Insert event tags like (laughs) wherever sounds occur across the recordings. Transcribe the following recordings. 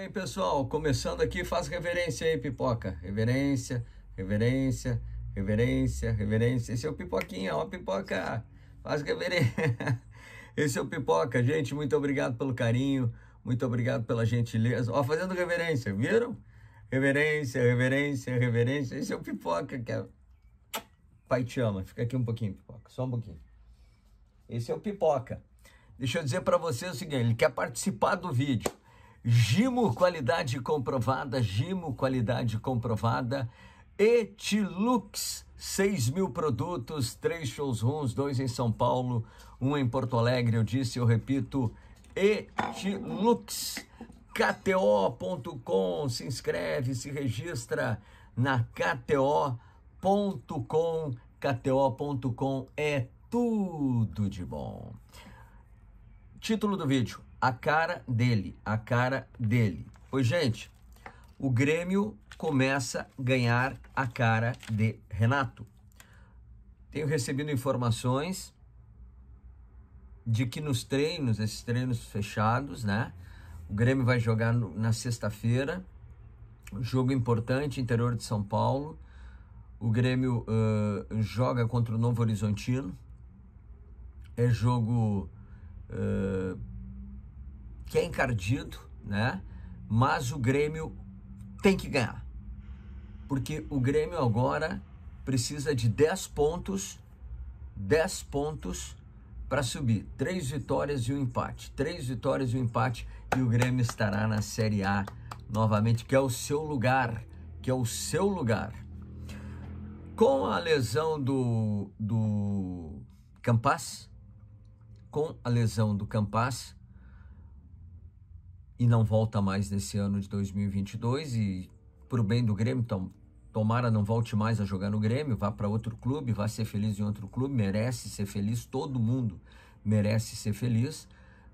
bem, pessoal? Começando aqui, faz reverência aí, pipoca. Reverência, reverência, reverência, reverência. Esse é o Pipoquinha, ó, Pipoca. Faz reverência. (laughs) Esse é o Pipoca. Gente, muito obrigado pelo carinho, muito obrigado pela gentileza. Ó, fazendo reverência, viram? Reverência, reverência, reverência. Esse é o Pipoca, que é... Pai te ama. Fica aqui um pouquinho, Pipoca, só um pouquinho. Esse é o Pipoca. Deixa eu dizer para você o seguinte, ele quer participar do vídeo. Gimo, qualidade comprovada, Gimo, qualidade comprovada. Etilux, 6 mil produtos, três shows ruins, dois em São Paulo, um em Porto Alegre. Eu disse, eu repito, Etilux, KTO.com. Se inscreve, se registra na KTO.com. KTO.com é tudo de bom. Título do vídeo: a cara dele, a cara dele. Oi, gente. O Grêmio começa a ganhar a cara de Renato. Tenho recebido informações de que nos treinos, esses treinos fechados, né? O Grêmio vai jogar no, na sexta-feira, um jogo importante, interior de São Paulo. O Grêmio uh, joga contra o Novo Horizontino. É jogo uh, que é encardido, né? Mas o Grêmio tem que ganhar. Porque o Grêmio agora precisa de 10 pontos, 10 pontos para subir. Três vitórias e um empate. Três vitórias e um empate e o Grêmio estará na Série A novamente, que é o seu lugar, que é o seu lugar. Com a lesão do do Campas, com a lesão do Campas, e não volta mais nesse ano de 2022 e para o bem do Grêmio, então, tomara não volte mais a jogar no Grêmio, vá para outro clube, vá ser feliz em outro clube, merece ser feliz, todo mundo merece ser feliz.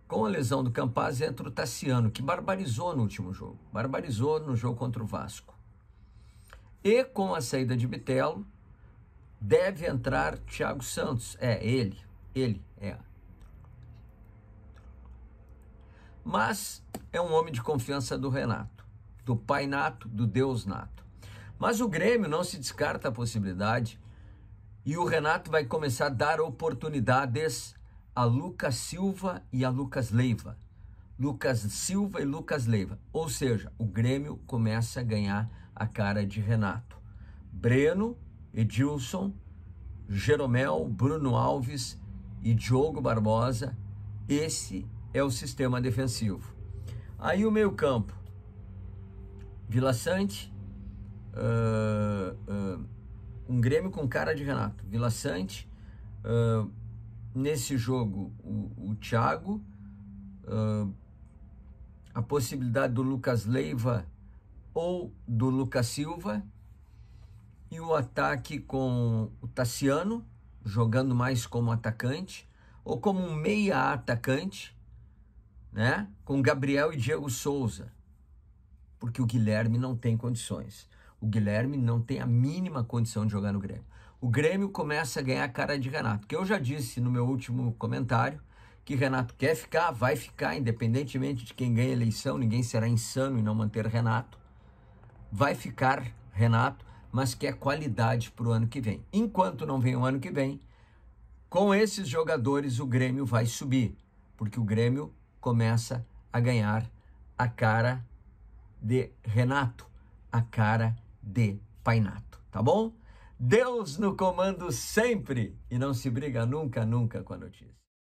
Com a lesão do Campaz entra o Tassiano, que barbarizou no último jogo, barbarizou no jogo contra o Vasco. E com a saída de Bitelo, deve entrar Thiago Santos. É, ele, ele, é. mas é um homem de confiança do Renato, do pai nato, do Deus nato. Mas o Grêmio não se descarta a possibilidade e o Renato vai começar a dar oportunidades a Lucas Silva e a Lucas Leiva. Lucas Silva e Lucas Leiva. Ou seja, o Grêmio começa a ganhar a cara de Renato. Breno, Edilson, Jeromel, Bruno Alves e Diogo Barbosa. Esse é o sistema defensivo. Aí o meio-campo, Vila Sante, uh, uh, um Grêmio com cara de Renato. Vila Sante, uh, nesse jogo, o, o Thiago, a possibilidade do Lucas Leiva ou do Lucas Silva, e o ataque com o Tassiano, jogando mais como atacante ou como um meia atacante, né? Com Gabriel e Diego Souza, porque o Guilherme não tem condições. O Guilherme não tem a mínima condição de jogar no Grêmio. O Grêmio começa a ganhar cara de Renato, que eu já disse no meu último comentário que Renato quer ficar, vai ficar, independentemente de quem ganha a eleição, ninguém será insano em não manter Renato. Vai ficar Renato, mas quer qualidade para o ano que vem. Enquanto não vem o ano que vem, com esses jogadores o Grêmio vai subir, porque o Grêmio começa a ganhar a cara de Renato, a cara de Painato, tá bom? Deus no comando sempre e não se briga nunca, nunca com a notícia.